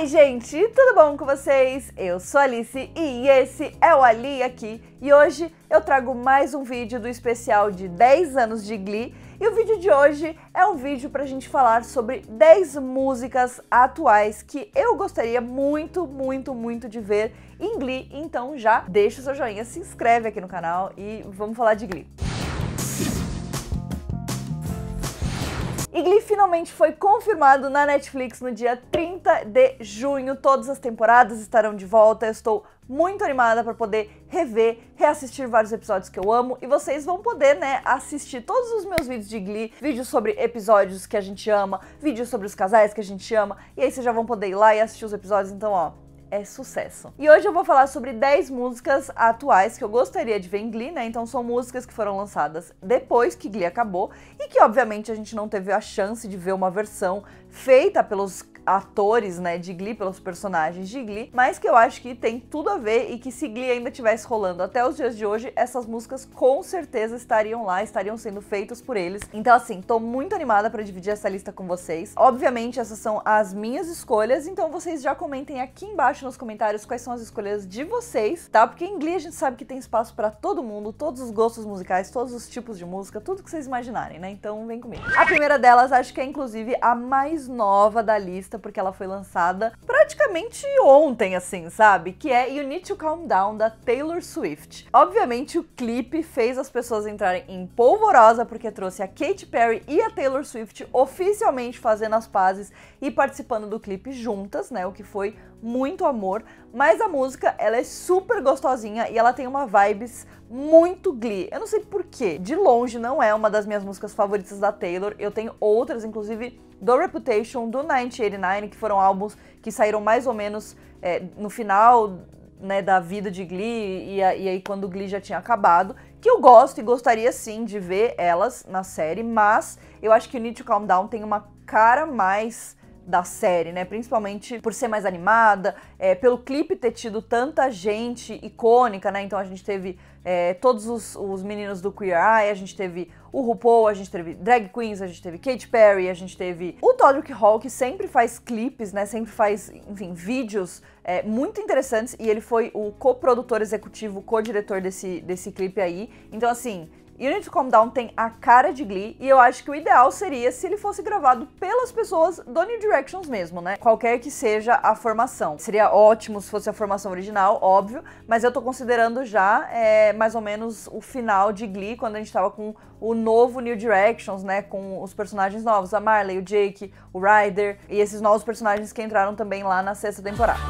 Oi, gente, tudo bom com vocês? Eu sou Alice e esse é o Ali aqui. E hoje eu trago mais um vídeo do especial de 10 anos de Glee. E o vídeo de hoje é um vídeo para a gente falar sobre 10 músicas atuais que eu gostaria muito, muito, muito de ver em Glee. Então já deixa o seu joinha, se inscreve aqui no canal e vamos falar de Glee. Glee finalmente foi confirmado na Netflix no dia 30 de junho. Todas as temporadas estarão de volta. Eu estou muito animada para poder rever, reassistir vários episódios que eu amo e vocês vão poder, né, assistir todos os meus vídeos de Glee, vídeos sobre episódios que a gente ama, vídeos sobre os casais que a gente ama, e aí vocês já vão poder ir lá e assistir os episódios, então, ó, é sucesso. E hoje eu vou falar sobre 10 músicas atuais que eu gostaria de ver em Glee, né? Então são músicas que foram lançadas depois que Glee acabou e que obviamente a gente não teve a chance de ver uma versão feita pelos atores, né, de Glee, pelos personagens de Glee, mas que eu acho que tem tudo a ver e que se Glee ainda tivesse rolando até os dias de hoje, essas músicas com certeza estariam lá, estariam sendo feitas por eles. Então assim, tô muito animada para dividir essa lista com vocês. Obviamente essas são as minhas escolhas, então vocês já comentem aqui embaixo nos comentários quais são as escolhas de vocês, tá? Porque em Glee a gente sabe que tem espaço para todo mundo, todos os gostos musicais, todos os tipos de música, tudo que vocês imaginarem, né? Então vem comigo. A primeira delas acho que é inclusive a mais nova da lista lista porque ela foi lançada praticamente ontem, assim, sabe? Que é You Need to Calm Down da Taylor Swift. Obviamente, o clipe fez as pessoas entrarem em polvorosa porque trouxe a Katy Perry e a Taylor Swift oficialmente fazendo as pazes e participando do clipe juntas, né? O que foi muito amor, mas a música ela é super gostosinha e ela tem uma vibes muito Glee. Eu não sei porquê. De longe não é uma das minhas músicas favoritas da Taylor. Eu tenho outras, inclusive do Reputation, do 1989, que foram álbuns que saíram mais ou menos é, no final né, da vida de Glee e, a, e aí quando o Glee já tinha acabado, que eu gosto e gostaria sim de ver elas na série, mas eu acho que o Need to Calm Down tem uma cara mais da série, né? Principalmente por ser mais animada, é, pelo clipe ter tido tanta gente icônica, né? Então a gente teve é, todos os, os, meninos do Queer Eye, a gente teve o RuPaul, a gente teve Drag Queens, a gente teve Katy Perry, a gente teve o Todrick Hall, que sempre faz clipes, né? Sempre faz, enfim, vídeos é, muito interessantes e ele foi o coprodutor executivo, co-diretor desse, desse clipe aí. Então, assim, Unit to Calm Down tem a cara de Glee e eu acho que o ideal seria se ele fosse gravado pelas pessoas do New Directions mesmo, né? Qualquer que seja a formação. Seria ótimo se fosse a formação original, óbvio, mas eu tô considerando já é, mais ou menos o final de Glee, quando a gente tava com o novo New Directions, né? Com os personagens novos, a Marley, o Jake, o Ryder e esses novos personagens que entraram também lá na sexta temporada.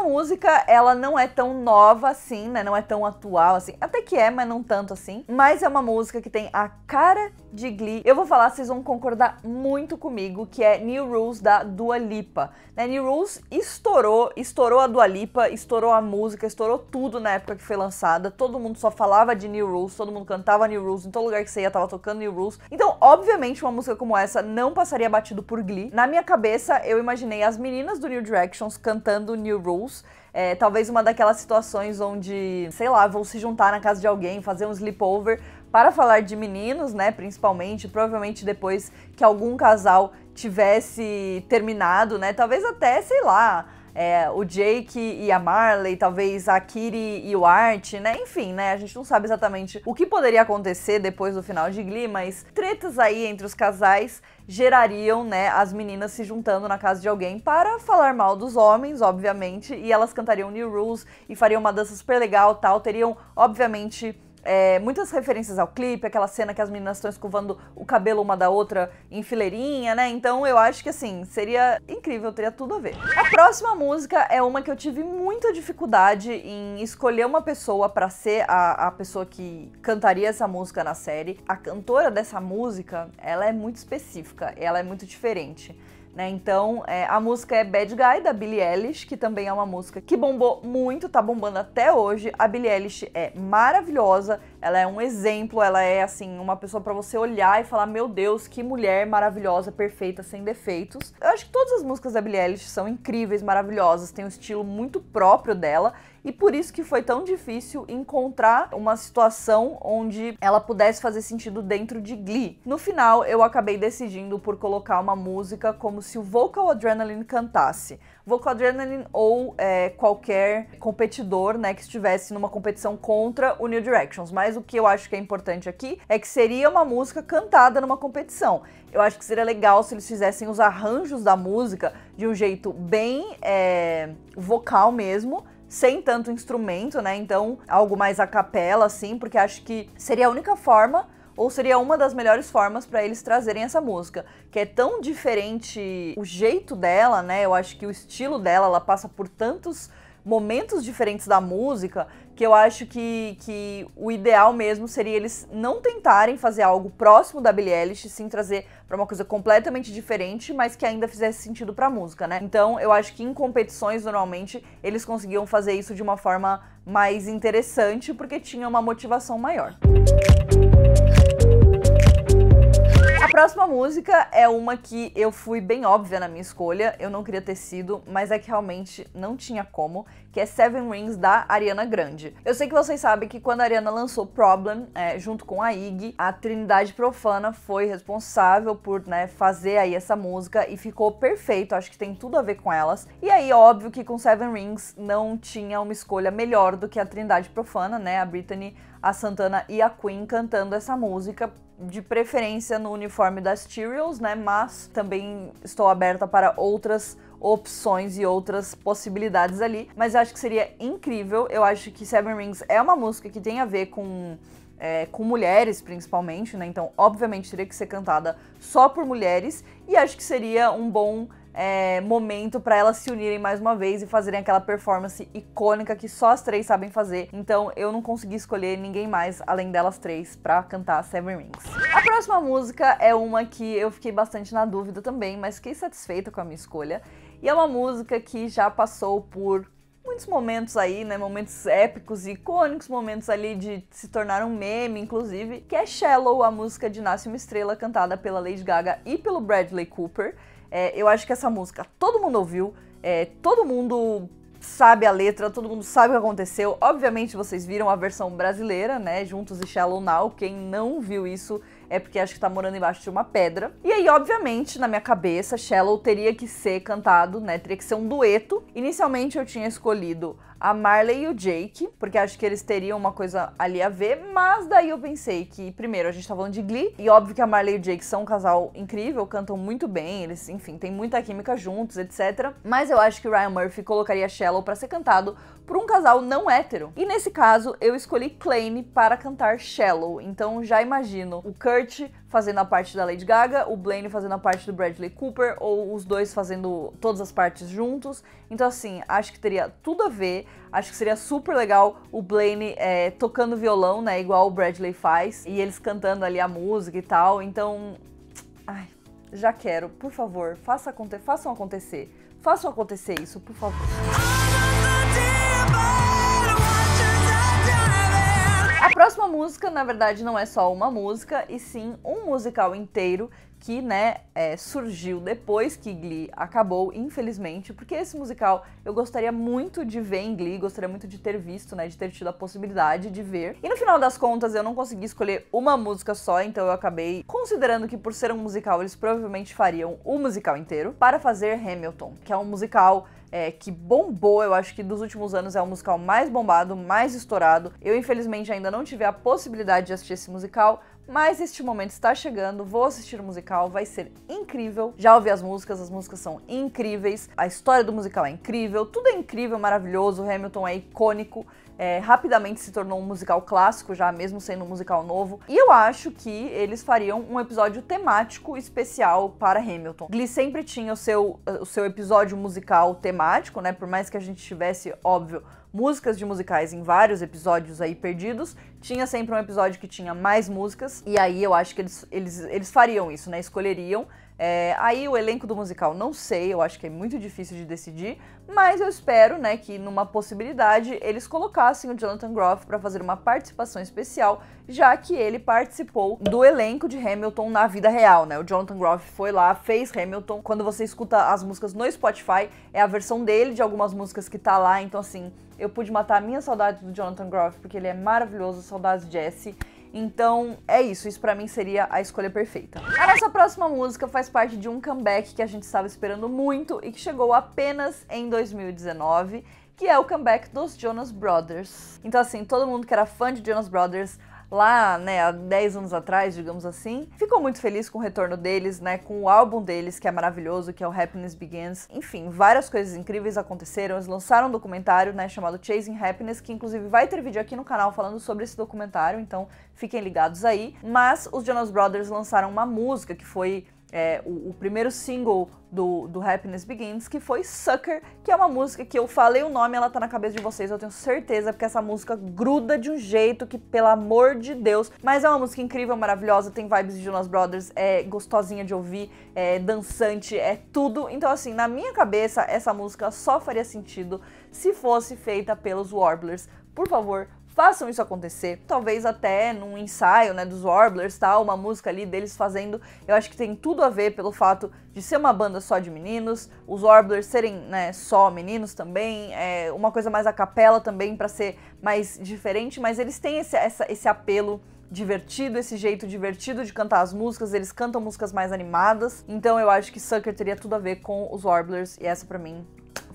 uma música, ela não é tão nova assim, né? Não é tão atual assim. Até que é, mas não tanto assim. Mas é uma música que tem a cara de Glee. Eu vou falar, vocês vão concordar muito comigo, que é New Rules da Dua Lipa. Né? New Rules estourou, estourou a Dua Lipa, estourou a música, estourou tudo na época que foi lançada. Todo mundo só falava de New Rules, todo mundo cantava New Rules, em todo lugar que você ia tava tocando New Rules. Então, obviamente, uma música como essa não passaria batido por Glee. Na minha cabeça, eu imaginei as meninas do New Directions cantando New Rules bons. É, talvez uma daquelas situações onde, sei lá, vão se juntar na casa de alguém, fazer um sleepover para falar de meninos, né? Principalmente, provavelmente depois que algum casal tivesse terminado, né? Talvez até, sei lá, é, o Jake e a Marley, talvez a Kiri e o Art, né? Enfim, né? A gente não sabe exatamente o que poderia acontecer depois do final de Glee, mas tretas aí entre os casais gerariam, né, as meninas se juntando na casa de alguém para falar mal dos homens, obviamente, e elas cantariam New Rules e fariam uma dança super legal, tal, teriam, obviamente, é, muitas referências ao clipe, aquela cena que as meninas estão escovando o cabelo uma da outra em fileirinha, né? Então eu acho que assim, seria incrível, teria tudo a ver. A próxima música é uma que eu tive muita dificuldade em escolher uma pessoa para ser a, a pessoa que cantaria essa música na série. A cantora dessa música, ela é muito específica, ela é muito diferente. Né? Então, é, a música é Bad Guy, da Billie Eilish, que também é uma música que bombou muito, tá bombando até hoje. A Billie Eilish é maravilhosa, ela é um exemplo, ela é assim, uma pessoa para você olhar e falar: "Meu Deus, que mulher maravilhosa, perfeita, sem defeitos". Eu acho que todas as músicas da Billie Eilish são incríveis, maravilhosas, tem um estilo muito próprio dela e por isso que foi tão difícil encontrar uma situação onde ela pudesse fazer sentido dentro de Glee. No final, eu acabei decidindo por colocar uma música como se o Vocal Adrenaline cantasse Adrenaline ou é, qualquer competidor, né, que estivesse numa competição contra o New Directions. Mas o que eu acho que é importante aqui é que seria uma música cantada numa competição. Eu acho que seria legal se eles fizessem os arranjos da música de um jeito bem é, vocal mesmo, sem tanto instrumento, né? Então, algo mais a capela, assim, porque acho que seria a única forma ou seria uma das melhores formas para eles trazerem essa música, que é tão diferente o jeito dela, né? Eu acho que o estilo dela, ela passa por tantos momentos diferentes da música que eu acho que, que o ideal mesmo seria eles não tentarem fazer algo próximo da Billie Eilish, sim trazer para uma coisa completamente diferente, mas que ainda fizesse sentido para a música, né? Então eu acho que em competições normalmente eles conseguiam fazer isso de uma forma mais interessante porque tinha uma motivação maior. Música próxima música é uma que eu fui bem óbvia na minha escolha, eu não queria ter sido, mas é que realmente não tinha como, que é Seven Rings da Ariana Grande. Eu sei que vocês sabem que quando a Ariana lançou Problem, é, junto com a Ig, a Trindade Profana foi responsável por né, fazer aí essa música e ficou perfeito, acho que tem tudo a ver com elas. E aí, óbvio que com Seven Rings não tinha uma escolha melhor do que a Trindade Profana, né? A Britney, a Santana e a Queen cantando essa música, de preferência no uniforme das Cheerios, né? Mas também estou aberta para outras opções e outras possibilidades ali. Mas eu acho que seria incrível. Eu acho que Seven Rings é uma música que tem a ver com é, com mulheres principalmente, né? Então, obviamente, teria que ser cantada só por mulheres, e acho que seria um bom é, momento para elas se unirem mais uma vez e fazerem aquela performance icônica que só as três sabem fazer. Então eu não consegui escolher ninguém mais além delas três para cantar Seven Rings. A próxima música é uma que eu fiquei bastante na dúvida também, mas fiquei satisfeita com a minha escolha. E é uma música que já passou por muitos momentos aí, né? Momentos épicos e icônicos, momentos ali de se tornar um meme, inclusive, que é Shallow, a música de Nasce uma Estrela, cantada pela Lady Gaga e pelo Bradley Cooper. É, eu acho que essa música todo mundo ouviu, é, todo mundo sabe a letra, todo mundo sabe o que aconteceu. Obviamente vocês viram a versão brasileira, né? Juntos e Shallow Now. Quem não viu isso é porque acho que tá morando embaixo de uma pedra. E aí, obviamente, na minha cabeça, Shallow teria que ser cantado, né? Teria que ser um dueto. Inicialmente eu tinha escolhido a Marley e o Jake, porque acho que eles teriam uma coisa ali a ver, mas daí eu pensei que, primeiro, a gente tá falando de Glee, e óbvio que a Marley e o Jake são um casal incrível, cantam muito bem, eles, enfim, tem muita química juntos, etc. Mas eu acho que o Ryan Murphy colocaria Shallow para ser cantado por um casal não hétero. E nesse caso, eu escolhi Clayne para cantar Shallow, então já imagino o Kurt fazendo a parte da Lady Gaga, o Blaine fazendo a parte do Bradley Cooper, ou os dois fazendo todas as partes juntos. Então, assim, acho que teria tudo a ver. Acho que seria super legal o Blaine é, tocando violão, né? Igual o Bradley faz. E eles cantando ali a música e tal. Então. Ai, já quero. Por favor, faça acontecer, façam acontecer. Façam acontecer isso, por favor. música, na verdade, não é só uma música, e sim um musical inteiro que né, é, surgiu depois que Glee acabou, infelizmente, porque esse musical eu gostaria muito de ver em Glee, gostaria muito de ter visto, né, de ter tido a possibilidade de ver. E no final das contas eu não consegui escolher uma música só, então eu acabei considerando que por ser um musical eles provavelmente fariam o musical inteiro para fazer Hamilton, que é um musical é, que bombou, eu acho que dos últimos anos é o musical mais bombado, mais estourado. Eu, infelizmente, ainda não tive a possibilidade de assistir esse musical, mas este momento está chegando, vou assistir o musical, vai ser incrível. Já ouvi as músicas, as músicas são incríveis, a história do musical é incrível, tudo é incrível, maravilhoso, Hamilton é icônico é, rapidamente se tornou um musical clássico, já mesmo sendo um musical novo. E eu acho que eles fariam um episódio temático especial para Hamilton. Glee sempre tinha o seu, o seu episódio musical temático, né? Por mais que a gente tivesse, óbvio, músicas de musicais em vários episódios aí perdidos. Tinha sempre um episódio que tinha mais músicas, e aí eu acho que eles, eles, eles fariam isso, né? Escolheriam é, aí o elenco do musical não sei, eu acho que é muito difícil de decidir, mas eu espero, né, que numa possibilidade eles colocassem o Jonathan Groff para fazer uma participação especial, já que ele participou do elenco de Hamilton na vida real, né? O Jonathan Groff foi lá, fez Hamilton. Quando você escuta as músicas no Spotify, é a versão dele de algumas músicas que tá lá, então assim, eu pude matar a minha saudade do Jonathan Groff, porque ele é maravilhoso, saudades de Jesse. Então é isso, isso para mim seria a escolha perfeita. A nossa próxima música faz parte de um comeback que a gente estava esperando muito e que chegou apenas em 2019, que é o comeback dos Jonas Brothers. Então assim, todo mundo que era fã de Jonas Brothers lá, né, há 10 anos atrás, digamos assim. Ficou muito feliz com o retorno deles, né, com o álbum deles, que é maravilhoso, que é o Happiness Begins. Enfim, várias coisas incríveis aconteceram. Eles lançaram um documentário, né, chamado Chasing Happiness, que inclusive vai ter vídeo aqui no canal falando sobre esse documentário, então fiquem ligados aí. Mas os Jonas Brothers lançaram uma música que foi é, o, o, primeiro single do, do Happiness Begins, que foi Sucker, que é uma música que eu falei o nome, ela tá na cabeça de vocês, eu tenho certeza, porque essa música gruda de um jeito que, pelo amor de Deus, mas é uma música incrível, maravilhosa, tem vibes de Jonas Brothers, é gostosinha de ouvir, é dançante, é tudo. Então, assim, na minha cabeça, essa música só faria sentido se fosse feita pelos Warblers. Por favor, façam isso acontecer. Talvez até num ensaio, né, dos Warblers, tal, tá? uma música ali deles fazendo, eu acho que tem tudo a ver pelo fato de ser uma banda só de meninos, os Warblers serem, né, só meninos também, é uma coisa mais a capela também para ser mais diferente, mas eles têm esse, essa, esse apelo divertido, esse jeito divertido de cantar as músicas, eles cantam músicas mais animadas, então eu acho que Sucker teria tudo a ver com os Warblers e essa para mim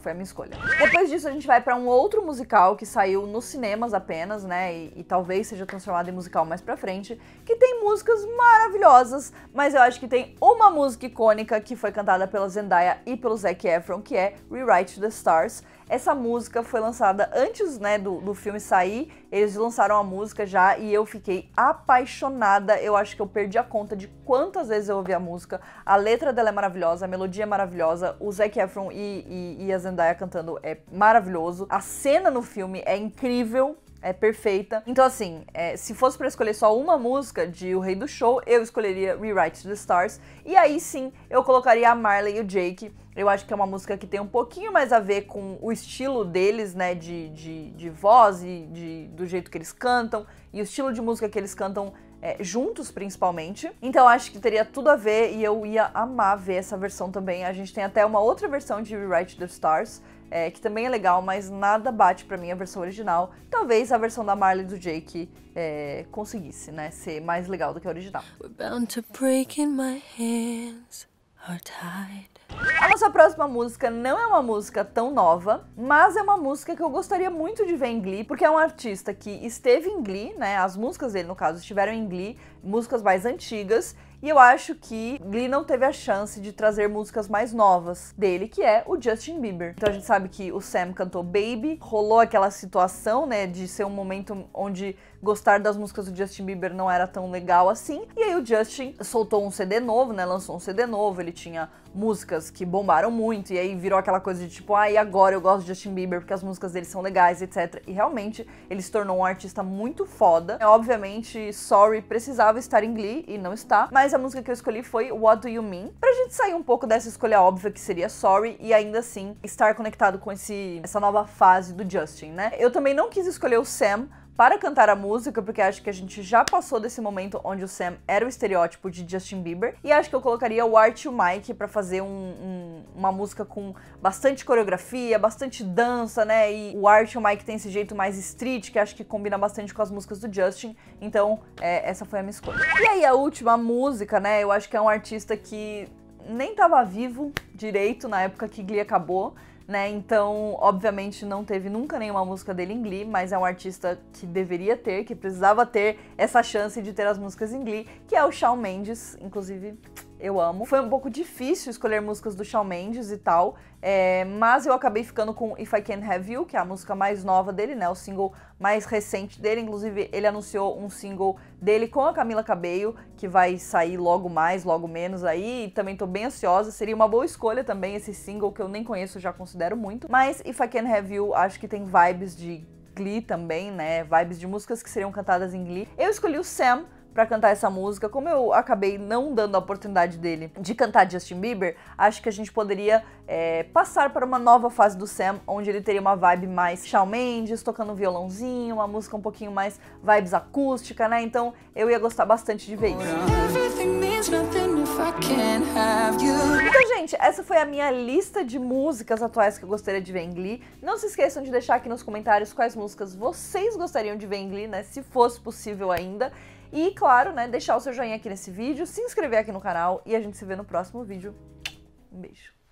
foi a minha escolha. Depois disso, a gente vai para um outro musical que saiu nos cinemas apenas, né? E, e, talvez seja transformado em musical mais pra frente, que tem músicas maravilhosas, mas eu acho que tem uma música icônica que foi cantada pela Zendaya e pelo Zac Efron, que é Rewrite the Stars essa música foi lançada antes né, do, do filme sair, eles lançaram a música já e eu fiquei apaixonada. Eu acho que eu perdi a conta de quantas vezes eu ouvi a música. A letra dela é maravilhosa, a melodia é maravilhosa, o Zac Efron e, e, e a Zendaya cantando é maravilhoso. A cena no filme é incrível, é perfeita. Então, assim, é, se fosse para escolher só uma música de O Rei do Show, eu escolheria Rewrite the Stars. E aí sim, eu colocaria a Marley e o Jake eu acho que é uma música que tem um pouquinho mais a ver com o estilo deles, né? De, de, de voz e de, do jeito que eles cantam. E o estilo de música que eles cantam é, juntos, principalmente. Então acho que teria tudo a ver e eu ia amar ver essa versão também. A gente tem até uma outra versão de Rewrite the Stars, é, que também é legal, mas nada bate para mim a versão original. Talvez a versão da Marley do Jake é, conseguisse, né? Ser mais legal do que a original. We're bound to break in my hands, are tied. A nossa próxima música não é uma música tão nova, mas é uma música que eu gostaria muito de ver em Glee, porque é um artista que esteve em Glee, né? As músicas dele, no caso, estiveram em Glee, músicas mais antigas, e eu acho que Glee não teve a chance de trazer músicas mais novas dele, que é o Justin Bieber. Então a gente sabe que o Sam cantou Baby, rolou aquela situação, né, de ser um momento onde gostar das músicas do Justin Bieber não era tão legal assim. E aí o Justin soltou um CD novo, né? Lançou um CD novo, ele tinha músicas que bombaram muito, e aí virou aquela coisa de tipo, ah, e agora eu gosto de Justin Bieber porque as músicas dele são legais, etc. E realmente ele se tornou um artista muito foda. É, obviamente, Sorry precisava estar em Glee e não está, mas a música que eu escolhi foi What Do You Mean? Pra gente sair um pouco dessa escolha óbvia que seria Sorry e ainda assim estar conectado com esse, essa nova fase do Justin, né? Eu também não quis escolher o Sam para cantar a música, porque acho que a gente já passou desse momento onde o Sam era o estereótipo de Justin Bieber. E acho que eu colocaria o Art e o Mike para fazer um, um, uma música com bastante coreografia, bastante dança, né? E o Art e o Mike tem esse jeito mais street, que acho que combina bastante com as músicas do Justin. Então, é, essa foi a minha escolha. E aí, a última música, né? Eu acho que é um artista que nem estava vivo direito na época que Glee acabou né? Então, obviamente, não teve nunca nenhuma música dele em Glee, mas é um artista que deveria ter, que precisava ter essa chance de ter as músicas em Glee, que é o Shawn Mendes, inclusive eu amo. Foi um pouco difícil escolher músicas do Shawn Mendes e tal, é, mas eu acabei ficando com If I Can Have You, que é a música mais nova dele, né? O single mais recente dele. Inclusive, ele anunciou um single dele com a Camila Cabello, que vai sair logo mais, logo menos aí. E também tô bem ansiosa. Seria uma boa escolha também esse single, que eu nem conheço, já considero muito. Mas If I Can Have You, acho que tem vibes de Glee também, né? Vibes de músicas que seriam cantadas em Glee. Eu escolhi o Sam, para cantar essa música. Como eu acabei não dando a oportunidade dele de cantar Justin Bieber, acho que a gente poderia é, passar para uma nova fase do Sam, onde ele teria uma vibe mais Shawn Mendes, tocando um violãozinho, uma música um pouquinho mais vibes acústica, né? Então eu ia gostar bastante de ver isso. Então, gente, essa foi a minha lista de músicas atuais que eu gostaria de ver em Glee. Não se esqueçam de deixar aqui nos comentários quais músicas vocês gostariam de ver em Glee, né? Se fosse possível ainda. E, claro, né, deixar o seu joinha aqui nesse vídeo, se inscrever aqui no canal e a gente se vê no próximo vídeo. Um beijo.